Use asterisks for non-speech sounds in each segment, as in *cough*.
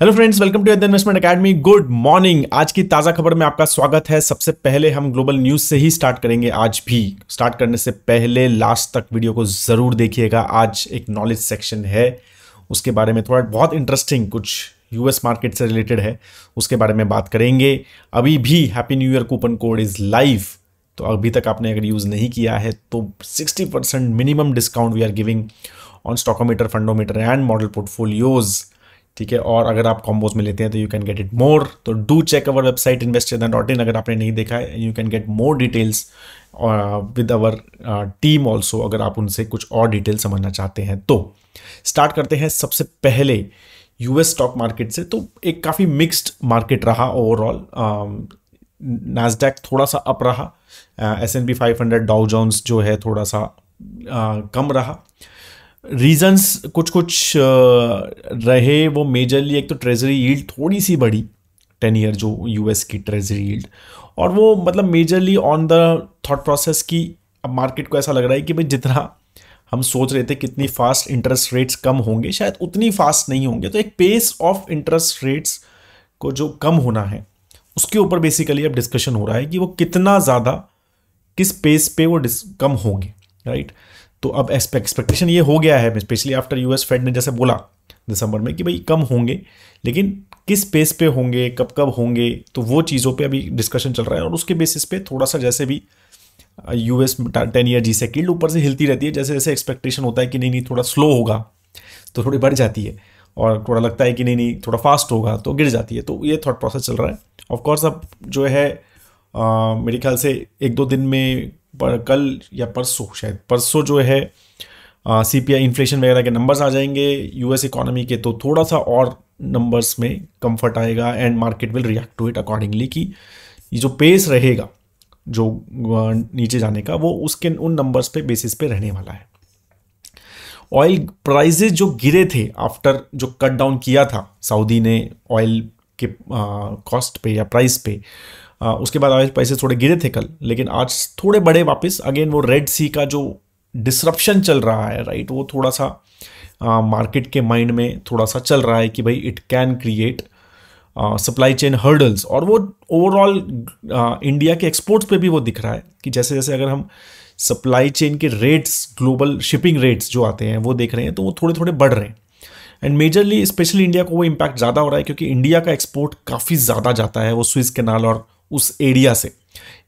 Hello friends welcome to investment academy good morning आज की ताज़ा खबर में आपका स्वागत है सबसे पहले हम ग्लोबल न्यूज़ से ही स्टार्ट करेंगे आज भी स्टार्ट करने से पहले लास्ट तक वीडियो को ज़रूर देखिएगा आज एक नॉलेज सेक्शन है उसके बारे में थोड़ा बहुत इंटरेस्टिंग कुछ यूएस मार्केट से रिलेटेड है उसके बारे में बात करेंगे अभी भी happy new year coupon code is live तो अभी तक आपने अगर यूज़ नहीं किया है तो sixty percent minimum discount we are giving on Stockometer Fundometer and model portfolios ठीक है और अगर आप कॉम्बोज में लेते हैं तो you can get it more तो do check our website investor dot in अगर आपने नहीं देखा है you can get more details with our team also अगर आप उनसे कुछ और डिटेल समझना चाहते हैं तो स्टार्ट करते हैं सबसे पहले यूएस स्टॉक मार्केट से तो एक काफ़ी मिक्स्ड मार्केट रहा ओवरऑल नाजडैक um, थोड़ा सा अप रहा S and P five hundred Dow जो है थोड़ा सा आ, uh, कम रहा रीजंस कुछ कुछ रहे वो मेजरली एक तो ट्रेजरी यील्ड थोड़ी सी बढ़ी टेन ईयर जो यूएस की ट्रेजरी यील्ड और वो मतलब majorly on the thought process की अब मार्केट को ऐसा लग रहा है कि भाई जितना हम सोच रहे थे कितनी फास्ट इंटरेस्ट रेट्स कम होंगे शायद उतनी फास्ट नहीं होंगे तो एक पेस ऑफ इंटरेस्ट रेट्स को जो कम होना है उसके ऊपर बेसिकली अब डिस्कशन हो रहा है कि वो कितना ज़्यादा किस पेस पे वो कम होंगे राइट right? तो अब एक्सपेक्टेशन ये हो गया है स्पेशली आफ्टर यूएस फेड ने जैसे बोला दिसंबर में कि भाई कम होंगे लेकिन किस पेस पे होंगे कब कब होंगे तो वो चीज़ों पे अभी डिस्कशन चल रहा है और उसके बेसिस पे थोड़ा सा जैसे भी यूएस टेन ईयर जी सेकेंड ऊपर से हिलती रहती है जैसे जैसे एक्सपेक्टेशन होता है कि नहीं नहीं थोड़ा स्लो होगा तो थोड़ी बढ़ जाती है और थोड़ा लगता है कि नहीं नहीं थोड़ा फास्ट होगा तो गिर जाती है तो ये थॉट प्रोसेस चल रहा है ऑफकोर्स अब जो है आ, uh, मेरे ख्याल से एक दो दिन में पर कल या परसों शायद परसों जो है सी पी आई इन्फ्लेशन वगैरह के नंबर्स आ जाएंगे यू एस इकोनॉमी के तो थोड़ा सा और नंबर्स में कंफर्ट आएगा and market will react to it accordingly कि ये जो पेस रहेगा जो नीचे जाने का वो उसके उन नंबर्स पे बेसिस पे रहने वाला है ऑयल प्राइजेज जो गिरे थे आफ्टर जो कट डाउन किया था सऊदी ने ऑयल के कॉस्ट पे या प्राइस पे आ, उसके बाद आज पैसे थोड़े गिरे थे कल लेकिन आज थोड़े बड़े वापस अगेन वो रेड सी का जो डिसरप्शन चल रहा है राइट वो थोड़ा सा मार्केट के माइंड में थोड़ा सा चल रहा है कि भाई it can create supply chain hurdles और वो ओवरऑल इंडिया के एक्सपोर्ट्स पे भी वो दिख रहा है कि जैसे जैसे अगर हम सप्लाई चेन के रेट्स ग्लोबल शिपिंग रेट्स जो आते हैं वो देख रहे हैं तो वो थोड़े थोड़े बढ़ रहे हैं एंड मेजरली स्पेशली इंडिया को वो इम्पैक्ट ज़्यादा हो रहा है क्योंकि इंडिया का एक्सपोर्ट काफ़ी ज़्यादा जाता है वो स्विस केनाल और उस एरिया से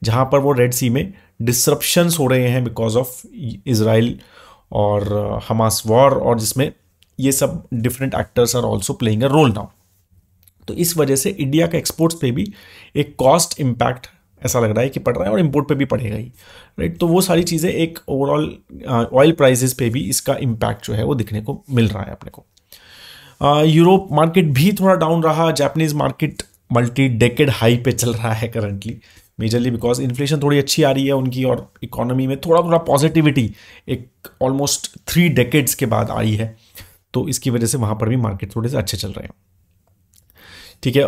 जहाँ पर वो रेड सी में डिसरप्शंस हो रहे हैं बिकॉज ऑफ इसराइल और हमास uh, वॉर और जिसमें ये सब different actors are also playing a role now तो इस वजह से इंडिया का एक्सपोर्ट्स पे भी एक कॉस्ट इम्पैक्ट ऐसा लग रहा है कि पड़ रहा है और इम्पोर्ट पे भी पड़ेगा ही राइट तो वो सारी चीज़ें एक ओवरऑल ऑयल प्राइजेस पे भी इसका इम्पैक्ट जो है वो दिखने को मिल रहा है अपने को यूरोप uh, मार्केट भी थोड़ा डाउन रहा Japanese market multi decade high पे चल रहा है करंटली मेजरली बिकॉज इन्फ्लेशन थोड़ी अच्छी आ रही है उनकी और इकोनॉमी में थोड़ा थोड़ा पॉजिटिविटी एक ऑलमोस्ट थ्री डेकेड्स के बाद आई है तो इसकी वजह से वहाँ पर भी मार्केट थोड़े से अच्छे चल रहे हैं ठीक है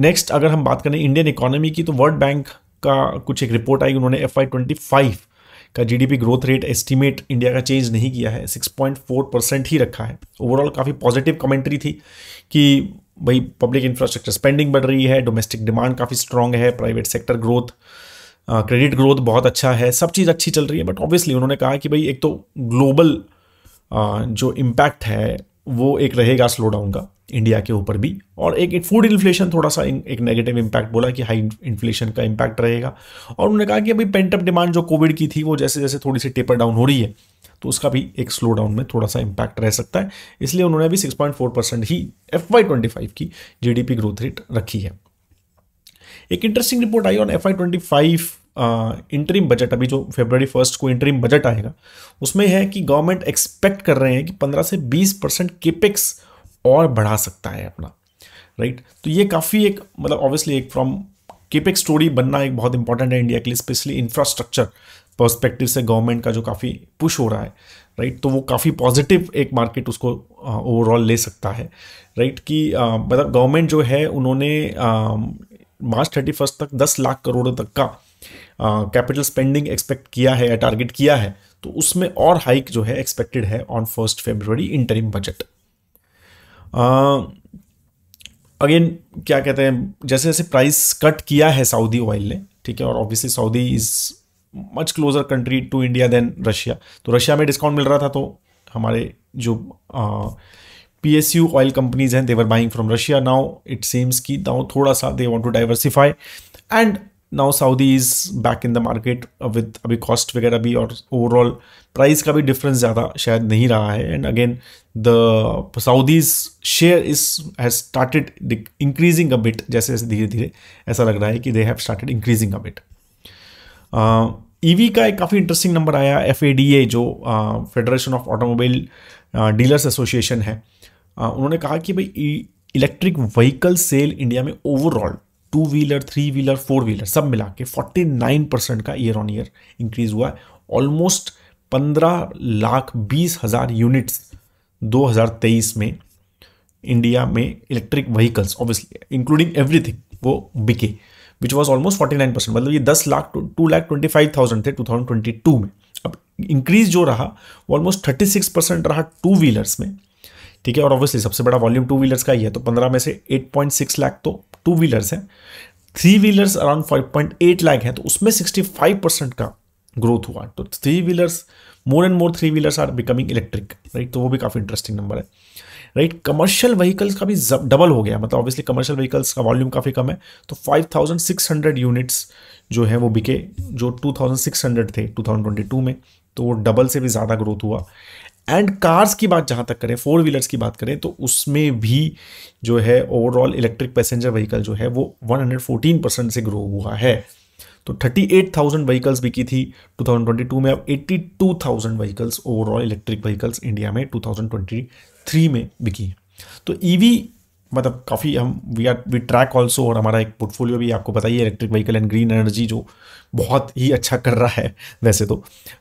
नेक्स्ट अगर हम बात करें इंडियन इकोनॉमी की तो वर्ल्ड बैंक का कुछ एक रिपोर्ट आई उन्होंने एफ आई ट्वेंटी फाइव का GDP growth rate estimate India का चेंज नहीं किया है 6.4 परसेंट ही रखा है ओवरऑल काफ़ी पॉजिटिव कमेंट्री थी कि भाई पब्लिक इंफ्रास्ट्रक्चर स्पेंडिंग बढ़ रही है डोमेस्टिक डिमांड काफ़ी स्ट्रांग है private sector growth credit growth बहुत अच्छा है सब चीज़ अच्छी चल रही है बट ऑब्वियसली उन्होंने कहा कि भाई एक तो ग्लोबल जो इम्पैक्ट है वो एक रहेगा स्लो डाउन का इंडिया के ऊपर भी और एक, एक फूड इन्फ्लेशन थोड़ा सा एक नेगेटिव इम्पैक्ट बोला कि हाई इन्फ्लेशन का इम्पैक्ट रहेगा और उन्होंने कहा कि अभी पेंटअप डिमांड जो कोविड की थी वो जैसे जैसे थोड़ी सी टेपर डाउन हो रही है तो उसका भी एक स्लो डाउन में थोड़ा सा इम्पैक्ट रह सकता है इसलिए उन्होंने अभी 6.4 परसेंट ही एफ की जीडीपी ग्रोथ रेट रखी है एक इंटरेस्टिंग रिपोर्ट आई और एफ आई इंटरीम बजट अभी जो फेब्रवरी फर्स्ट को इंटरीम बजट आएगा उसमें है कि गवर्नमेंट एक्सपेक्ट कर रहे हैं कि 15 से 20 परसेंट केपेक्स और बढ़ा सकता है अपना राइट right? तो ये काफ़ी एक मतलब ऑब्वियसली एक फ्रॉम केपेक स्टोरी बनना एक बहुत इंपॉर्टेंट है इंडिया के लिए स्पेशली इंफ्रास्ट्रक्चर पर्सपेक्टिव से गवर्नमेंट का जो काफ़ी पुश हो रहा है राइट तो वो काफ़ी पॉजिटिव एक मार्केट उसको ओवरऑल uh, ले सकता है राइट कि uh, मतलब गवर्नमेंट जो है उन्होंने मार्च थर्टी फर्स्ट तक दस लाख करोड़ तक का कैपिटल स्पेंडिंग एक्सपेक्ट किया है या टारगेट किया है तो उसमें और हाइक जो है एक्सपेक्टेड है on first February interim budget again क्या कहते हैं जैसे जैसे प्राइस कट किया है सऊदी ऑयल ने ठीक है और obviously Saudi is much closer country to India than Russia तो रशिया में डिस्काउंट मिल रहा था तो हमारे जो P S U oil companies हैं they're buying from Russia now it seems की नाउ थोड़ा सा they want to diversify and now Saudi is back in the market with अभी कॉस्ट वगैरह भी और ओवरऑल प्राइस का भी डिफरेंस ज़्यादा शायद नहीं रहा है and again the Saudis share is has started increasing a bit जैसे जैसे धीरे धीरे ऐसा लग रहा है कि they have started increasing a bit EV uh, e का एक काफ़ी इंटरेस्टिंग नंबर आया एफ जो Federation of Automobile Dealers Association है आ, uh, उन्होंने कहा कि भाई इलेक्ट्रिक व्हीकल सेल इंडिया में overall two wheeler three wheeler four wheeler सब मिला के फोर्टी नाइन परसेंट का ईयर ऑन ईयर इंक्रीज हुआ है ऑलमोस्ट पंद्रह लाख बीस हज़ार यूनिट्स दो हज़ार तेईस में इंडिया में electric vehicles obviously including everything वो बिके which was almost forty nine percent मतलब ये दस lakh two lakh twenty five thousand थे टू थाउजेंड ट्वेंटी टू में अब इंक्रीज जो रहा वो ऑलमोस्ट थर्टी सिक्स परसेंट रहा टू व्हीलर्स में ठीक है और ऑब्वियसली सबसे बड़ा वॉल्यूम टू व्हीलर्स का ही है तो पंद्रह में से एट पॉइंट सिक्स लाख तो टू व्हीलर्स हैं three wheelers around five point eight lakh हैं तो उसमें सिक्सटी फाइव परसेंट का ग्रोथ हुआ तो three wheelers more and more three wheelers are becoming electric right तो वो भी काफ़ी इंटरेस्टिंग नंबर है राइट कमर्शियल व्हीकल्स का भी डबल हो गया मतलब ऑब्वियसली कमर्शियल व्हीकल्स का वॉल्यूम काफ़ी कम है तो 5600 यूनिट्स जो है वो बिके जो 2600 थे 2022 में तो वो डबल से भी ज़्यादा ग्रोथ हुआ एंड कार्स की बात जहाँ तक करें फोर व्हीलर्स की बात करें तो उसमें भी जो है ओवरऑल इलेक्ट्रिक पैसेंजर व्हीकल जो है वो 114 परसेंट से ग्रो हुआ है तो 38,000 व्हीकल्स बिकी थी 2022 में अब 82,000 vehicles overall electric vehicles India में 2023 में बिकी हैं तो ईवी e मतलब काफ़ी हम we are we track also और हमारा एक पोर्टफोलियो भी आपको बताइए electric vehicle and green energy जो बहुत ही अच्छा कर रहा है वैसे तो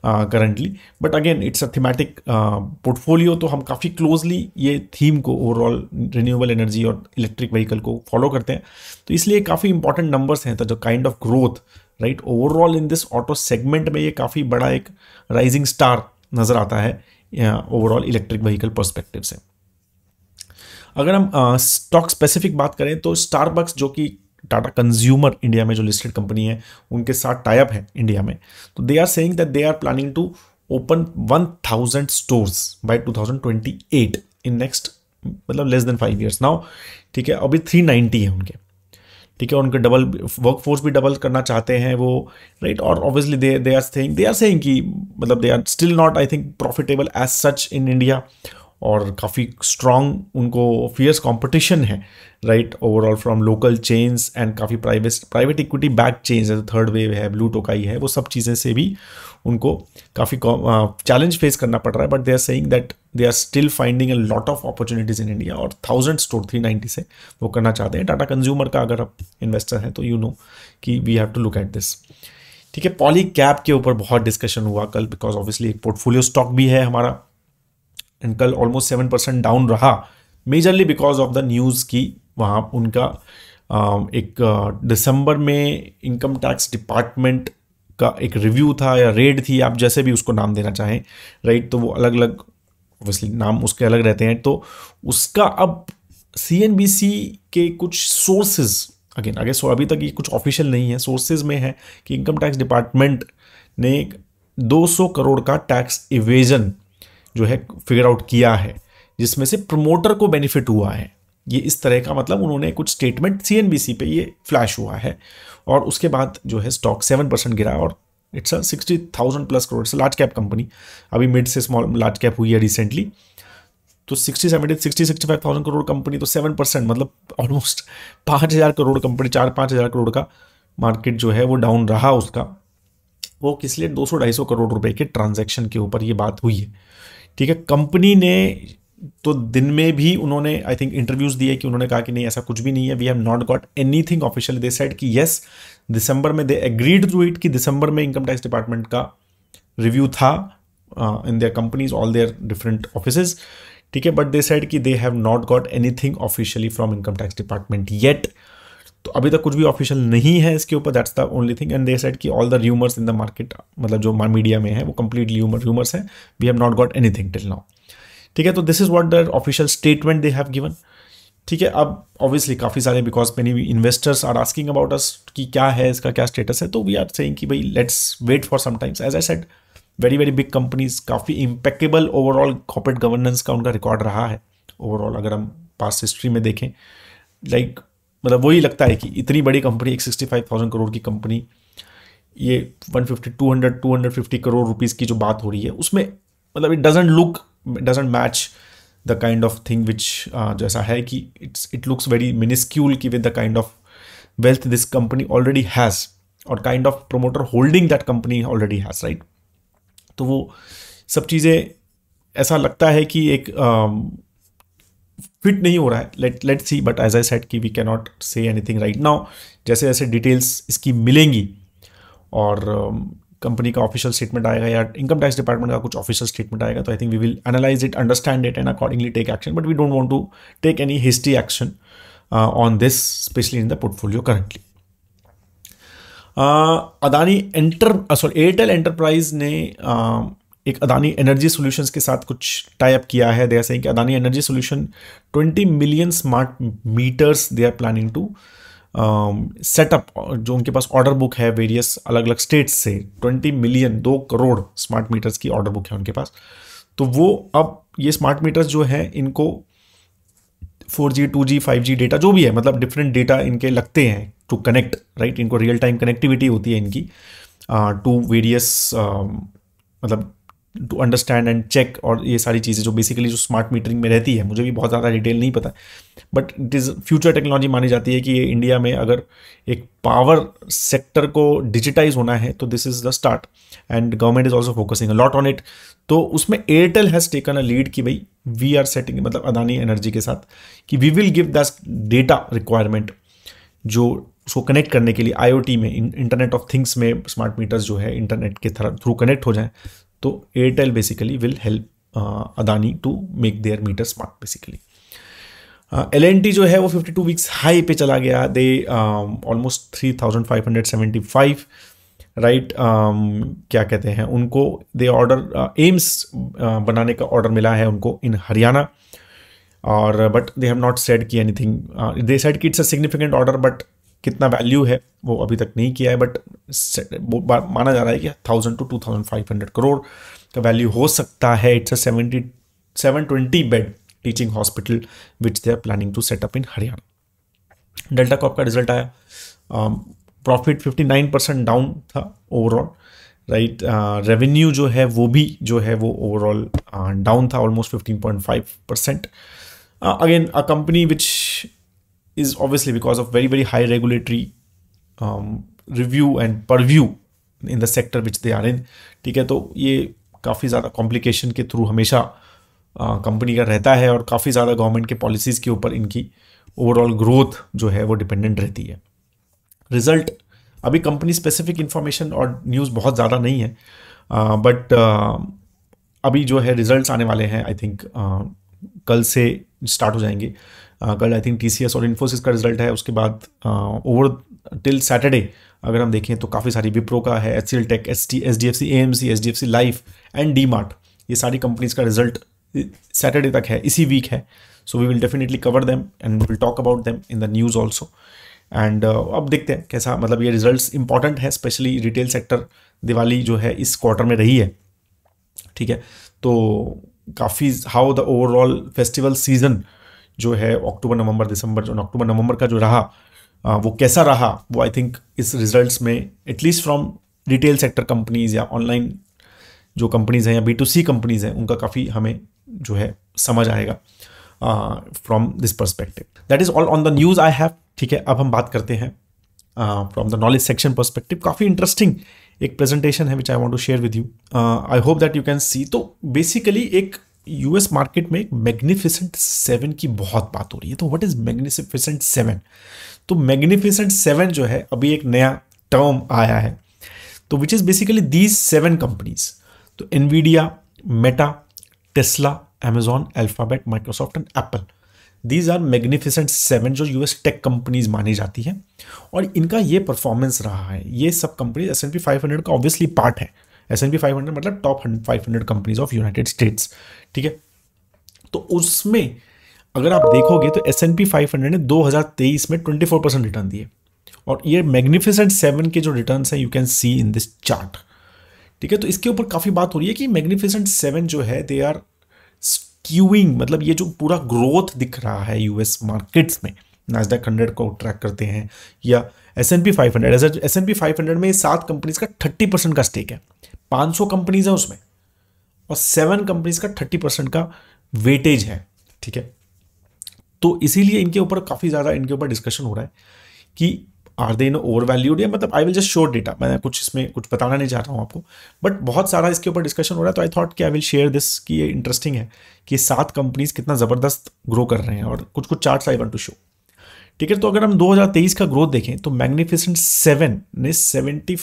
currently but again it's a thematic portfolio तो हम काफ़ी क्लोजली ये थीम को ओवरऑल रिन्यूएबल एनर्जी और इलेक्ट्रिक व्हीकल को फॉलो करते हैं तो इसलिए काफ़ी इंपॉर्टेंट नंबर्स हैं तो जो kind of growth right overall in this auto segment में ये काफ़ी बड़ा एक राइजिंग स्टार नज़र आता है ओवरऑल इलेक्ट्रिक व्हीकल परस्पेक्टिव से अगर हम स्टॉक स्पेसिफिक बात करें तो स्टारबक्स जो कि टाटा कंज्यूमर इंडिया में जो लिस्टेड कंपनी है उनके साथ टाइप है इंडिया में तो they are saying that they are planning to open 1000 stores by 2028 in next मतलब less than five years now ठीक है अभी 390 है उनके ठीक है उनके डबल वर्क फोर्स भी डबल करना चाहते हैं वो राइट और obviously they they are saying they are saying कि मतलब they are still not I think profitable as such in India और काफ़ी स्ट्रॉन्ग उनको फियर्स कंपटीशन है right overall from local chains and काफ़ी private private equity back chains है Third Wave है ब्लू टोकाई है वो सब चीज़ें से भी उनको काफ़ी चैलेंज फेस करना पड़ रहा है but they are saying that they are still finding a lot of opportunities in India और थाउजेंड स्टोर थ्री नाइन्टी से वो करना चाहते हैं टाटा कंज्यूमर का अगर आप इन्वेस्टर हैं तो यू नो कि we have to look at this ठीक है पॉली कैप के ऊपर बहुत डिस्कशन हुआ कल बिकॉज ऑब्वियसली एक पोर्टफोलियो स्टॉक भी है हमारा एंड कल ऑलमोस्ट सेवन परसेंट डाउन रहा majorly because of the news की वहाँ उनका um, एक दिसंबर uh, में इनकम टैक्स डिपार्टमेंट का एक रिव्यू था या रेड थी आप जैसे भी उसको नाम देना चाहें राइट तो वो अलग अलग ऑब्वियसली नाम उसके अलग रहते हैं तो उसका अब सी के कुछ सोर्सेज अगेन आगे सो अभी तक ये कुछ ऑफिशियल नहीं है सोर्सेज में है कि इनकम टैक्स डिपार्टमेंट ने 200 करोड़ का टैक्स इवेजन जो है फिगर आउट किया है जिसमें से प्रमोटर को बेनिफिट हुआ है ये इस तरह का मतलब उन्होंने कुछ statement C N B C पे ये फ्लैश हुआ है और उसके बाद जो है स्टॉक सेवन परसेंट गिरा और it's a sixty thousand plus crore से लार्ज कैप कंपनी अभी मिड से स्मॉल लार्ज कैप हुई है रिसेंटली तो sixty seventy sixty sixty five thousand crore company तो सेवन परसेंट मतलब ऑलमोस्ट पाँच हज़ार करोड़ कंपनी चार पाँच हज़ार करोड़ का मार्केट जो है वो डाउन रहा उसका वो किस लिए दो सौ ढाई सौ करोड़ रुपए के ट्रांजेक्शन के ऊपर ये बात हुई है ठीक है कंपनी ने तो दिन में भी उन्होंने आई थिंक इंटरव्यूज दिए कि उन्होंने कहा कि नहीं ऐसा कुछ भी नहीं है we have not got anything official they said कि येस दिसंबर में दे एग्रीड टू इट कि दिसंबर में इनकम टैक्स डिपार्टमेंट का रिव्यू था in their companies all their different office ठीक है बट दे सेट कि they have not got anything officially from income tax department yet तो अभी तक कुछ भी ऑफिशियल नहीं है इसके ऊपर that's the only thing and they said कि all the rumours in the market मतलब जो मीडिया में है वो कंप्लीटली यूमर र्यूमर्स हैं we have not got anything till now ठीक है तो this is what the official statement they have given ठीक है अब ऑब्वियसली काफ़ी सारे because many investors are asking about us कि क्या है इसका क्या स्टेटस है तो वी आर सेइंग कि भाई let's wait for some times as I said very very big companies काफ़ी इम्पेकेबल ओवरऑल कॉर्पोरेट गवर्नेंस का उनका रिकॉर्ड रहा है ओवरऑल अगर हम पास हिस्ट्री में देखें लाइक like, मतलब वही लगता है कि इतनी बड़ी कंपनी एक सिक्सटी फाइव थाउजेंड करोड़ की कंपनी ये one fifty two hundred two hundred fifty crore rupees की जो बात हो रही है उसमें मतलब it doesn't look doesn't match the kind of thing which जैसा है कि it's it looks very minuscule की with the kind of wealth this company already has और kind of promoter holding that company already has right तो वो सब चीज़ें ऐसा लगता है कि एक uh, फिट नहीं हो रहा है let let see but as I said कि we can not say anything right now जैसे जैसे डिटेल्स इसकी मिलेंगी और कंपनी um, का ऑफिशियल स्टेटमेंट आएगा या इनकम टैक्स डिपार्टमेंट का कुछ ऑफिशियल स्टेटमेंट आएगा तो I think we will analyse it understand it and accordingly take action but we don't want to take any history action on this specially in the portfolio currently Adani enter sorry Airtel enterprise ने uh, एक Adani energy solutions के साथ कुछ type किया है जैसे कि Adani energy solution 20 million smart meters they are planning to set up जो उनके पास ऑर्डर बुक है वेरियस अलग अलग स्टेट्स से 20 मिलियन दो करोड़ स्मार्ट मीटर्स की ऑर्डर बुक है उनके पास तो वो अब ये स्मार्ट मीटर्स जो है इनको 4G 2G 5G डेटा जो भी है मतलब डिफरेंट डेटा इनके लगते हैं टू कनेक्ट राइट इनको रियल टाइम कनेक्टिविटी होती है इनकी to uh, various uh, um, मतलब टू अंडरस्टैंड एंड चेक और ये सारी चीज़ें जो बेसिकली जो स्मार्ट मीटरिंग में रहती है मुझे भी बहुत ज़्यादा डिटेल नहीं पता but it is future technology मानी जाती है कि ये इंडिया में अगर एक पावर सेक्टर को डिजिटाइज होना है तो this is the start and government is also focusing lot on it तो उसमें Airtel has taken a lead कि भाई वी आर सेटिंग मतलब अदानी एनर्जी के साथ कि we will give this data requirement जो उसको कनेक्ट करने के लिए आईओटी में इंटरनेट ऑफ थिंग्स में स्मार्ट मीटर्स जो है इंटरनेट के थ्रू कनेक्ट हो जाएं तो Airtel basically will help Adani to make their meter smart basically L N T जो है वो 52 वीक्स हाई पे चला गया they almost three thousand five hundred seventy five right क्या कहते हैं उनको दे ऑर्डर एम्स बनाने का ऑर्डर मिला है उनको इन हरियाणा और but they have not said की एनीथिंग दे सेड की it's a significant order but कितना वैल्यू है वो अभी तक नहीं किया है बट माना जा रहा है कि thousand two two thousand five hundred crore का वैल्यू हो सकता है it's a seventy seven twenty bed teaching hospital which they are planning to set up in Haryana Delta Corp का रिजल्ट आया profit fifty nine percent down था ओवरऑल राइट रेवेन्यू जो है वो भी जो है वो ओवरऑल डाउन uh, था almost fifteen point five percent again a company which is obviously because of very very high regulatory um, review and purview in the sector which they are in ठीक है तो ये काफ़ी ज़्यादा complication के through हमेशा company का रहता है और काफ़ी ज़्यादा गवर्नमेंट के पॉलिसीज़ के ऊपर इनकी ओवरऑल ग्रोथ जो है वो डिपेंडेंट रहती है रिजल्ट अभी कंपनी स्पेसिफिक इन्फॉर्मेशन और न्यूज़ बहुत ज़्यादा नहीं है बट अभी जो है रिजल्ट्स आने वाले हैं आई थिंक कल से स्टार्ट हो जाएंगे Uh, कल I think T C S और इन्फोसिस का रिजल्ट है उसके बाद ओवर टिल सैटरडे अगर हम देखें तो काफ़ी सारी विप्रो का है H C L tech S T H D F C A M C H D F C life and D mart ये सारी कंपनीज का रिजल्ट सैटरडे uh, तक है इसी वीक है so we will definitely cover them and we will talk about them in the news also and अब देखते हैं कैसा मतलब ये रिजल्ट इंपॉर्टेंट है स्पेशली रिटेल सेक्टर दिवाली जो है इस क्वार्टर में रही है ठीक है तो काफ़ी how the overall festival season जो है अक्टूबर नवंबर दिसंबर जो अक्टूबर नवंबर का जो रहा आ, वो कैसा रहा वो आई थिंक इस रिजल्ट्स में at least from retail sector companies या ऑनलाइन जो कंपनीज़ हैं या बी टू सी कंपनीज़ हैं उनका काफ़ी हमें जो है समझ आएगा from this perspective that is all on the news I have ठीक है अब हम बात करते हैं from the knowledge section perspective काफ़ी इंटरेस्टिंग एक प्रेजेंटेशन है which I want to share with you I hope that you can see तो बेसिकली एक यूएस मार्केट में एक मैग्निफिसेंट सेवन की बहुत बात हो रही है तो व्हाट इज मैग्निफिसेंट सेवन तो मैग्निफिसेंट सेवन जो है अभी एक नया टर्म आया है तो which is basically these seven companies तो Nvidia Meta Tesla Amazon Alphabet Microsoft and Apple these are magnificent seven जो यूएस टेक कंपनीज मानी जाती है और इनका ये परफॉर्मेंस रहा है ये सब companies S and P five hundred का ऑब्वियसली पार्ट है S and P five hundred मतलब top five hundred companies of United States ठीक है तो उसमें अगर आप देखोगे तो S and P five hundred ने दो हज़ार तेईस में ट्वेंटी फोर परसेंट रिटर्न दिए और ये मैग्निफिसेंट सेवन के जो रिटर्न हैं you can see in this chart ठीक है तो इसके ऊपर काफ़ी बात हो रही है कि मैग्निफिसेंट सेवन जो है दे आर स्क्यूइंग मतलब ये जो पूरा ग्रोथ दिख रहा है यूएस मार्केट्स में नाजदैक हंड्रेड को ट्रैक करते हैं या S and P five hundred S and P five hundred में सात कंपनीज का थर्टी परसेंट का स्टेक है पाँच सौ कंपनीज हैं उसमें और सेवन कंपनीज का थर्टी परसेंट का वेटेज है ठीक है तो इसीलिए इनके ऊपर काफ़ी ज़्यादा इनके ऊपर डिस्कशन हो रहा है कि are they in over valued या मतलब I will just show data मैं कुछ इसमें कुछ बताना नहीं चाहता हूँ आपको बट बहुत सारा इसके ऊपर डिस्कशन हो रहा है तो आई थॉट कि आई विल शेयर दिस कि ये इंटरेस्टिंग है कि सात कंपनीज कितना ज़बरदस्त ग्रो कर रहे हैं और कुछ कुछ charts I want to show ठीक है तो अगर हम 2023 का ग्रोथ देखें तो मैग्निफिसेंट सेवन ने 75,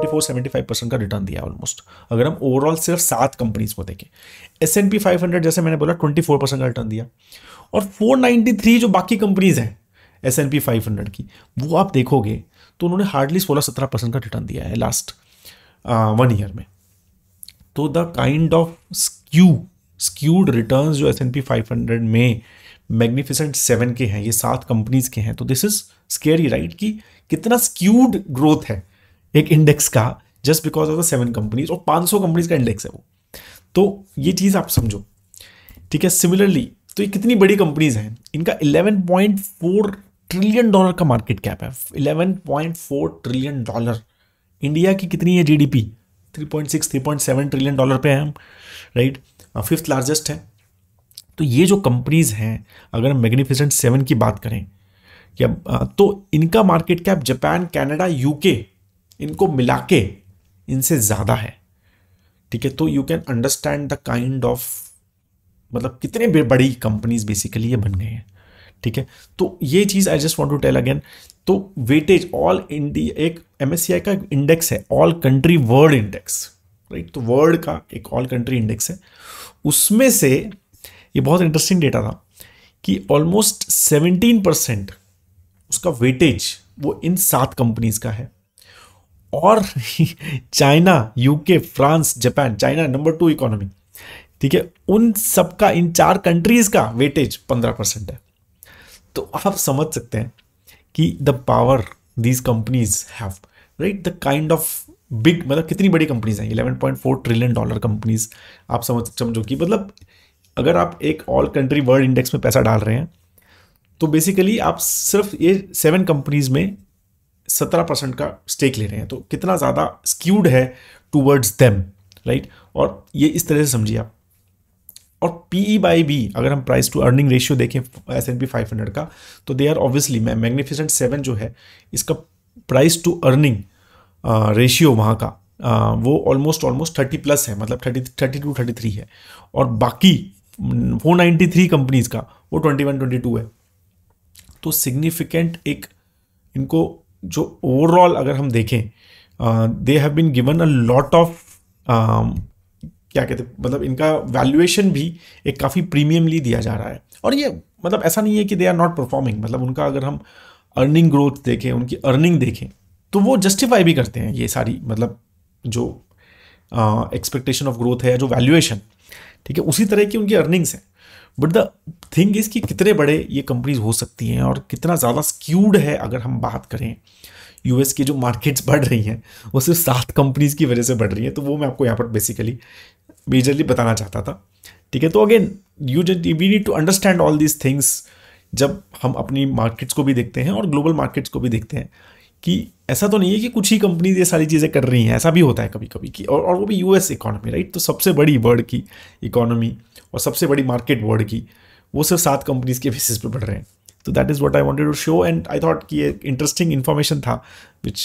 74, 75 परसेंट का रिटर्न दिया ऑलमोस्ट अगर हम ओवरऑल सिर्फ सात कंपनीज को देखें एस एन पी फाइव जैसे मैंने बोला 24 परसेंट का रिटर्न दिया और 493 जो बाकी कंपनीज हैं एस एन पी फाइव की वो आप देखोगे तो उन्होंने हार्डली सोलह सत्रह परसेंट का रिटर्न दिया है लास्ट वन ईयर में तो the kind of skew skewed return जो एस एन पी फाइव में मैग्निफिसेंट सेवन के हैं ये सात कंपनीज के हैं तो दिस इज स्केरी राइट कि कितना स्क्यूड ग्रोथ है एक इंडेक्स का just because of the seven companies और 500 कंपनीज का इंडेक्स है वो तो ये चीज़ आप समझो ठीक है सिमिलरली तो ये कितनी बड़ी कंपनीज हैं इनका 11.4 ट्रिलियन डॉलर का मार्केट कैप है 11.4 ट्रिलियन डॉलर इंडिया की कितनी है जीडीपी 3.6 3.7 ट्रिलियन डॉलर पे हाँ, है हम राइट फिफ्थ लार्जेस्ट है तो ये जो कंपनीज़ हैं अगर मैग्निफिसेंट सेवन की बात करें क्या तो इनका market cap Japan Canada UK इनको मिला के इनसे ज़्यादा है ठीक है तो you can understand the kind of मतलब कितने बड़ी कंपनीज बेसिकली ये बन गए हैं ठीक है तो ये चीज़ I just want to tell again तो वेटेज ऑल इंडिया एक एम का इंडेक्स है all country world index right तो वर्ल्ड का एक ऑल कंट्री इंडेक्स है उसमें से ये बहुत इंटरेस्टिंग डेटा था कि ऑलमोस्ट सेवेंटीन परसेंट उसका वेटेज वो इन सात कंपनीज का है और China UK France Japan China number two economy ठीक है उन सब का इन चार कंट्रीज का वेटेज पंद्रह परसेंट है तो आप समझ सकते हैं कि the power these companies have right the kind of big मतलब कितनी बड़ी कंपनीज हैं 11.4 ट्रिलियन डॉलर कंपनीज आप समझ समझो कि मतलब अगर आप एक ऑल कंट्री वर्ल्ड इंडेक्स में पैसा डाल रहे हैं तो बेसिकली आप सिर्फ ये सेवन कंपनीज में सत्रह परसेंट का स्टेक ले रहे हैं तो कितना ज़्यादा स्क्यूड है टूवर्ड्स देम राइट और ये इस तरह से समझिए आप और पी ई बाई बी अगर हम प्राइस टू अर्निंग रेशियो देखें S and P five hundred का तो दे आर ऑब्वियसली मैं मैग्निफिसेंट सेवन जो है इसका प्राइस टू अर्निंग रेशियो वहाँ का आ, वो ऑलमोस्ट ऑलमोस्ट थर्टी प्लस है मतलब thirty thirty two thirty three है और बाकी फोर नाइन्टी थ्री कंपनीज का वो ट्वेंटी वन ट्वेंटी टू है तो सिग्निफिकेंट एक इनको जो ओवरऑल अगर हम देखें they have been given a lot of क्या कहते हैं मतलब इनका वैल्यूएशन भी एक काफ़ी प्रीमियमली दिया जा रहा है और ये मतलब ऐसा नहीं है कि दे आर नॉट परफॉर्मिंग मतलब उनका अगर हम अर्निंग ग्रोथ देखें उनकी अर्निंग देखें तो वो जस्टिफाई भी करते हैं ये सारी मतलब जो एक्सपेक्टेशन ऑफ ग्रोथ है जो वैल्यूएशन ठीक है उसी तरह की उनकी अर्निंग्स हैं बट द थिंग इज़ कि कितने बड़े ये कंपनीज हो सकती हैं और कितना ज़्यादा स्क्यूड है अगर हम बात करें यूएस की जो मार्केट्स *laughs* बढ़ रही हैं वो सिर्फ सात कंपनीज की वजह से बढ़ रही हैं तो वो मैं आपको यहाँ पर बेसिकली मेजरली बताना चाहता था ठीक है तो again you we need to understand all these things जब हम अपनी मार्केट्स को भी देखते हैं और ग्लोबल मार्केट्स को भी देखते हैं कि ऐसा तो नहीं है कि कुछ ही कंपनीज ये सारी चीज़ें कर रही हैं ऐसा भी होता है कभी कभी कि और, और वो भी यू एस इकोनॉमी राइट तो सबसे बड़ी वर्ल्ड की इकोनॉमी और सबसे बड़ी मार्केट वर्ल्ड की वो सिर्फ सात कंपनीज के बेसिस पर बढ़ रहे हैं तो that is what I wanted to show and I thought कि ये इंटरेस्टिंग इन्फॉर्मेशन था विच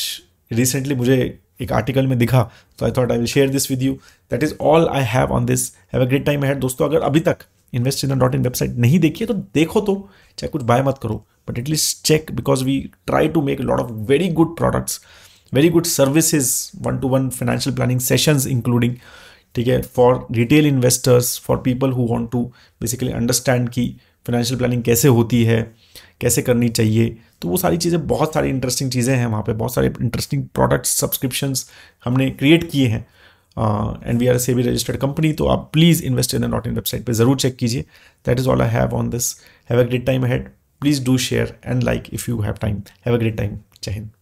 रिसेंटली मुझे एक आर्टिकल में दिखा तो I thought I will share this with you that is all I have on this have a great time had दोस्तों अगर अभी तक invest in dot in website नहीं देखी है तो देखो तो चाहे कुछ बाय मत करो but at least check because we try to make a lot of very good products very good services one-to-one financial planning sessions including ठीक है for retail investors for people who want to basically understand कि financial planning कैसे होती है कैसे करनी चाहिए तो वो सारी चीज़ें बहुत सारी इंटरेस्टिंग चीज़ें हैं वहाँ पे बहुत सारे इंटरेस्टिंग प्रोडक्ट्स सब्सक्रिप्शंस हमने क्रिएट किए हैं एंड वी आर भी रजिस्टर्ड कंपनी तो आप please invest in the dot in website पर ज़रूर चेक कीजिए that is all I have on this have a great time had please do share and like if you have time have a great time jai hind